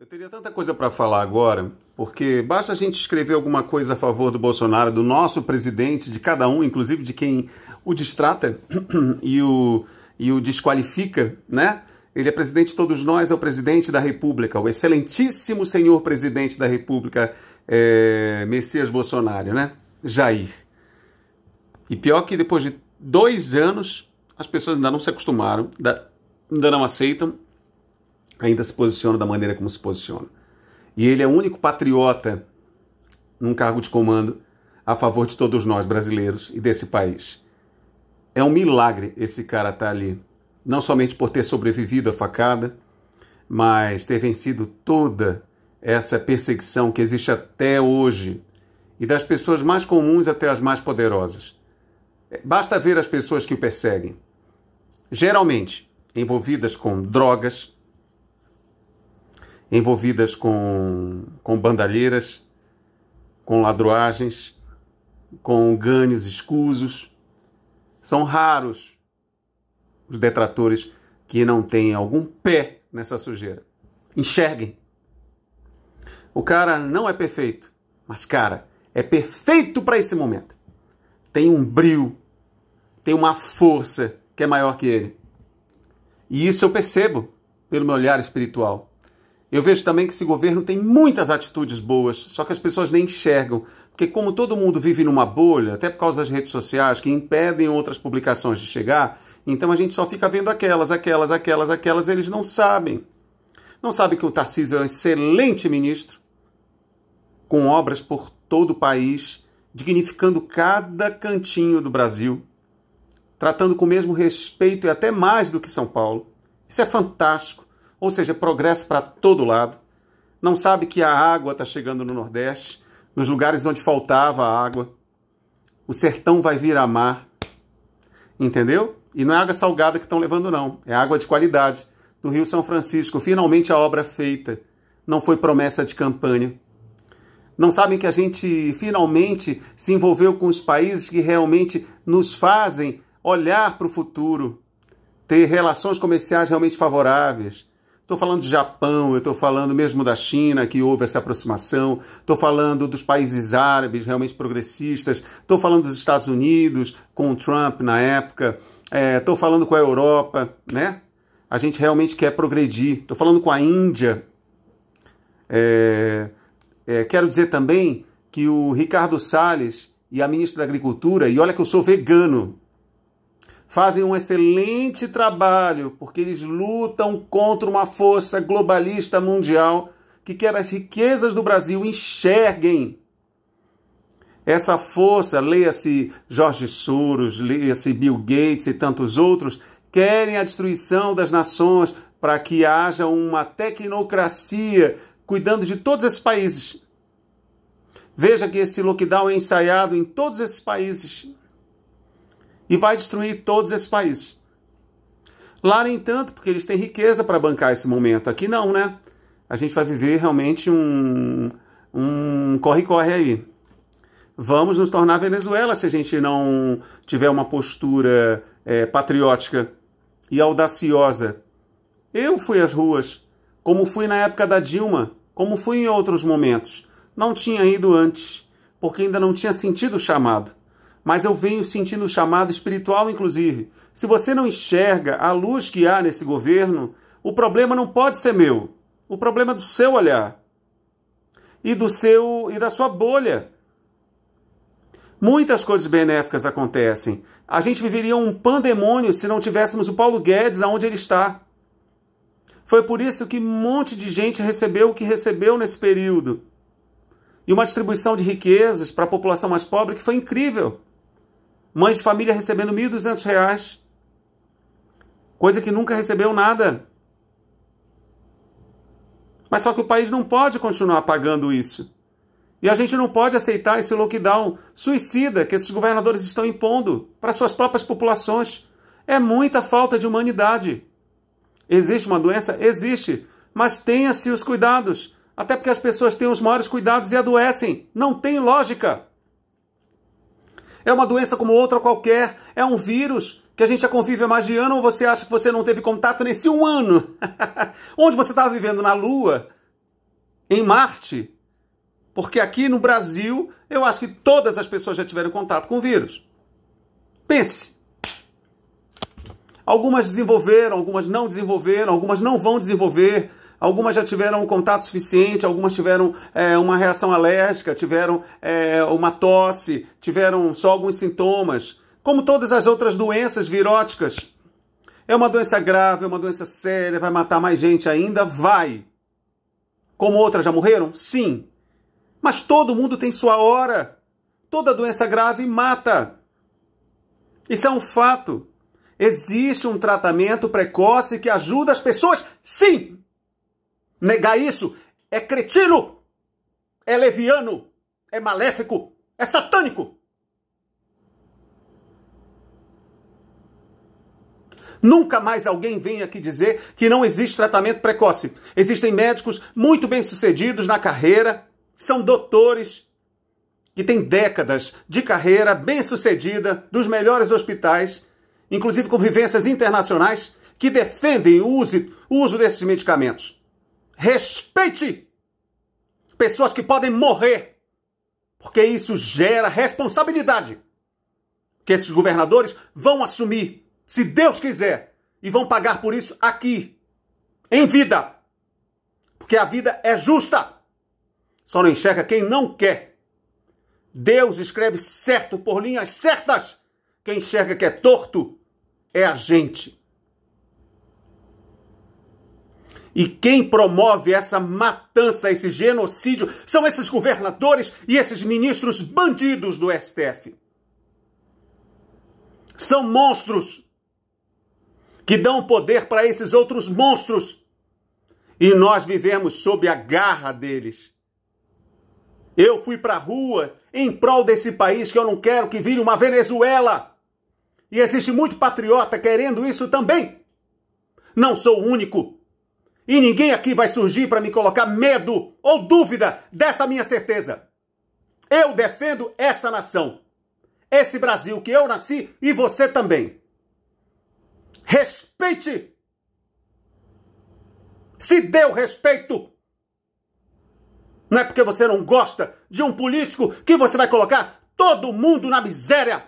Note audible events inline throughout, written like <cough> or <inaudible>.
Eu teria tanta coisa para falar agora, porque basta a gente escrever alguma coisa a favor do Bolsonaro, do nosso presidente, de cada um, inclusive de quem o distrata <coughs> e o, e o desqualifica, né? Ele é presidente de todos nós, é o presidente da República, o excelentíssimo senhor presidente da República, é, Messias Bolsonaro, né? Jair. E pior que depois de dois anos, as pessoas ainda não se acostumaram, ainda não aceitam, ainda se posiciona da maneira como se posiciona. E ele é o único patriota num cargo de comando a favor de todos nós brasileiros e desse país. É um milagre esse cara estar tá ali, não somente por ter sobrevivido à facada, mas ter vencido toda essa perseguição que existe até hoje e das pessoas mais comuns até as mais poderosas. Basta ver as pessoas que o perseguem. Geralmente envolvidas com drogas, envolvidas com, com bandalheiras, com ladroagens, com ganhos escusos. São raros os detratores que não têm algum pé nessa sujeira. Enxerguem. O cara não é perfeito, mas, cara, é perfeito para esse momento. Tem um brilho, tem uma força que é maior que ele. E isso eu percebo pelo meu olhar espiritual. Eu vejo também que esse governo tem muitas atitudes boas, só que as pessoas nem enxergam, porque como todo mundo vive numa bolha, até por causa das redes sociais que impedem outras publicações de chegar, então a gente só fica vendo aquelas, aquelas, aquelas, aquelas, eles não sabem. Não sabem que o Tarcísio é um excelente ministro, com obras por todo o país, dignificando cada cantinho do Brasil, tratando com o mesmo respeito e até mais do que São Paulo. Isso é fantástico ou seja, progresso para todo lado. Não sabe que a água está chegando no Nordeste, nos lugares onde faltava água. O sertão vai vir a mar. Entendeu? E não é água salgada que estão levando, não. É água de qualidade. Do Rio São Francisco. Finalmente a obra feita. Não foi promessa de campanha. Não sabem que a gente finalmente se envolveu com os países que realmente nos fazem olhar para o futuro, ter relações comerciais realmente favoráveis, Estou falando de Japão, eu estou falando mesmo da China, que houve essa aproximação, estou falando dos países árabes realmente progressistas, estou falando dos Estados Unidos com o Trump na época, estou é, falando com a Europa, né? A gente realmente quer progredir. Estou falando com a Índia. É, é, quero dizer também que o Ricardo Salles e a ministra da Agricultura, e olha que eu sou vegano, fazem um excelente trabalho, porque eles lutam contra uma força globalista mundial que quer as riquezas do Brasil enxerguem. Essa força, leia-se Jorge Soros, leia-se Bill Gates e tantos outros, querem a destruição das nações para que haja uma tecnocracia cuidando de todos esses países. Veja que esse lockdown é ensaiado em todos esses países e vai destruir todos esses países. Lá, no entanto, porque eles têm riqueza para bancar esse momento. Aqui não, né? A gente vai viver realmente um corre-corre um aí. Vamos nos tornar Venezuela se a gente não tiver uma postura é, patriótica e audaciosa. Eu fui às ruas, como fui na época da Dilma, como fui em outros momentos. Não tinha ido antes, porque ainda não tinha sentido o chamado mas eu venho sentindo o chamado espiritual, inclusive. Se você não enxerga a luz que há nesse governo, o problema não pode ser meu. O problema é do seu olhar e do seu e da sua bolha. Muitas coisas benéficas acontecem. A gente viveria um pandemônio se não tivéssemos o Paulo Guedes aonde ele está. Foi por isso que um monte de gente recebeu o que recebeu nesse período. E uma distribuição de riquezas para a população mais pobre que foi incrível. Mães de família recebendo R$ reais, coisa que nunca recebeu nada. Mas só que o país não pode continuar pagando isso. E a gente não pode aceitar esse lockdown suicida que esses governadores estão impondo para suas próprias populações. É muita falta de humanidade. Existe uma doença? Existe. Mas tenha-se os cuidados. Até porque as pessoas têm os maiores cuidados e adoecem. Não tem lógica. É uma doença como outra qualquer, é um vírus que a gente já convive há mais de ano ou você acha que você não teve contato nesse um ano? <laughs> Onde você estava vivendo? Na Lua? Em Marte? Porque aqui no Brasil, eu acho que todas as pessoas já tiveram contato com o vírus. Pense. Algumas desenvolveram, algumas não desenvolveram, algumas não vão desenvolver. Algumas já tiveram um contato suficiente, algumas tiveram é, uma reação alérgica, tiveram é, uma tosse, tiveram só alguns sintomas. Como todas as outras doenças viróticas, é uma doença grave, é uma doença séria, vai matar mais gente ainda? Vai. Como outras já morreram? Sim. Mas todo mundo tem sua hora. Toda doença grave mata. Isso é um fato. Existe um tratamento precoce que ajuda as pessoas? Sim! Negar isso é cretino, é leviano, é maléfico, é satânico. Nunca mais alguém vem aqui dizer que não existe tratamento precoce. Existem médicos muito bem-sucedidos na carreira, são doutores, que têm décadas de carreira bem-sucedida, dos melhores hospitais, inclusive com vivências internacionais, que defendem o uso, o uso desses medicamentos. Respeite pessoas que podem morrer, porque isso gera responsabilidade que esses governadores vão assumir, se Deus quiser, e vão pagar por isso aqui, em vida. Porque a vida é justa. Só não enxerga quem não quer. Deus escreve certo por linhas certas. Quem enxerga que é torto é a gente. E quem promove essa matança, esse genocídio, são esses governadores e esses ministros bandidos do STF. São monstros que dão poder para esses outros monstros. E nós vivemos sob a garra deles. Eu fui para a rua em prol desse país que eu não quero que vire uma Venezuela. E existe muito patriota querendo isso também. Não sou o único. E ninguém aqui vai surgir para me colocar medo ou dúvida dessa minha certeza. Eu defendo essa nação, esse Brasil que eu nasci e você também. Respeite. Se dê o respeito. Não é porque você não gosta de um político que você vai colocar todo mundo na miséria.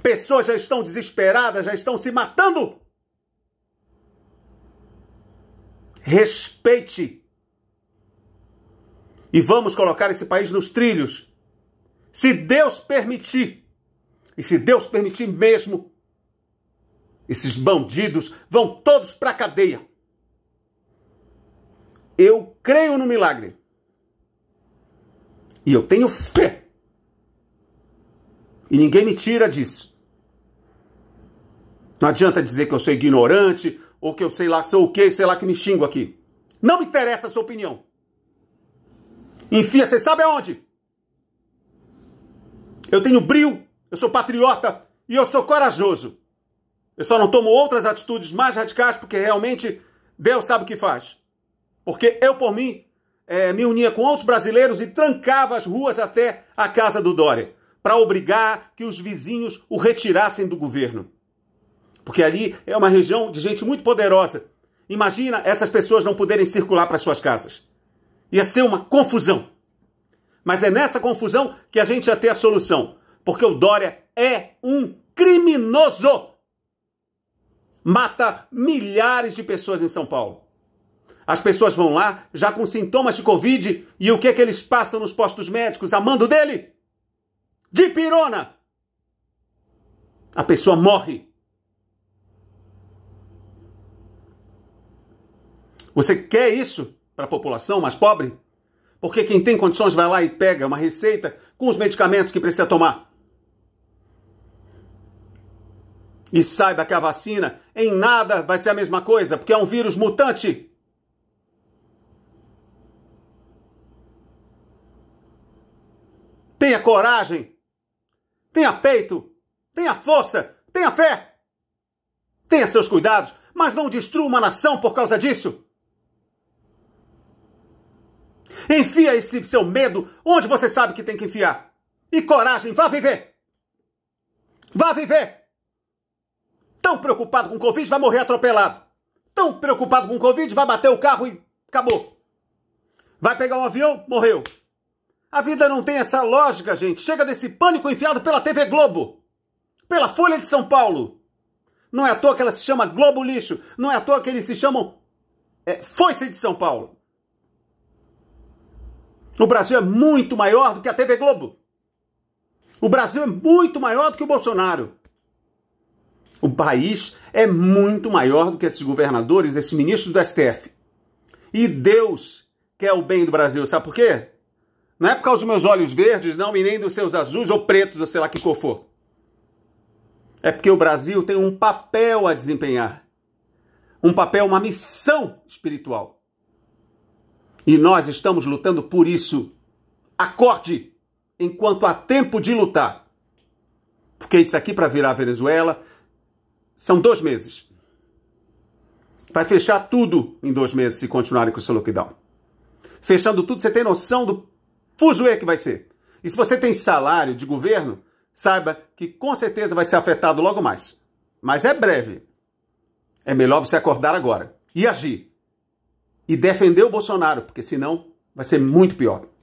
Pessoas já estão desesperadas, já estão se matando respeite. E vamos colocar esse país nos trilhos. Se Deus permitir, e se Deus permitir mesmo, esses bandidos vão todos para a cadeia. Eu creio no milagre. E eu tenho fé. E ninguém me tira disso. Não adianta dizer que eu sou ignorante, ou que eu sei lá, sou o que, sei lá que me xingo aqui. Não me interessa a sua opinião. Enfia, você sabe aonde? Eu tenho brilho, eu sou patriota e eu sou corajoso. Eu só não tomo outras atitudes mais radicais porque realmente Deus sabe o que faz. Porque eu, por mim, é, me unia com outros brasileiros e trancava as ruas até a casa do Dória para obrigar que os vizinhos o retirassem do governo. Porque ali é uma região de gente muito poderosa. Imagina essas pessoas não poderem circular para suas casas. Ia ser uma confusão. Mas é nessa confusão que a gente ia ter a solução. Porque o Dória é um criminoso. Mata milhares de pessoas em São Paulo. As pessoas vão lá já com sintomas de Covid e o que é que eles passam nos postos médicos a mando dele? De pirona! A pessoa morre Você quer isso para a população mais pobre? Porque quem tem condições vai lá e pega uma receita com os medicamentos que precisa tomar. E saiba que a vacina em nada vai ser a mesma coisa, porque é um vírus mutante. Tenha coragem, tenha peito, tenha força, tenha fé, tenha seus cuidados, mas não destrua uma nação por causa disso. Enfia esse seu medo onde você sabe que tem que enfiar. E coragem, vá viver! Vá viver! Tão preocupado com o Covid, vai morrer atropelado. Tão preocupado com o Covid, vai bater o carro e acabou. Vai pegar um avião, morreu. A vida não tem essa lógica, gente. Chega desse pânico enfiado pela TV Globo, pela Folha de São Paulo. Não é à toa que ela se chama Globo Lixo. Não é à toa que eles se chamam é, de São Paulo. O Brasil é muito maior do que a TV Globo. O Brasil é muito maior do que o Bolsonaro. O país é muito maior do que esses governadores, esses ministros do STF. E Deus quer o bem do Brasil, sabe por quê? Não é por causa dos meus olhos verdes, não, e nem dos seus azuis ou pretos, ou sei lá que cor for. É porque o Brasil tem um papel a desempenhar. Um papel, uma missão espiritual. E nós estamos lutando por isso. Acorde enquanto há tempo de lutar. Porque isso aqui para virar a Venezuela são dois meses. Vai fechar tudo em dois meses se continuarem com esse lockdown. Fechando tudo, você tem noção do fuzuê que vai ser. E se você tem salário de governo, saiba que com certeza vai ser afetado logo mais. Mas é breve. É melhor você acordar agora e agir e defender o Bolsonaro, porque senão vai ser muito pior.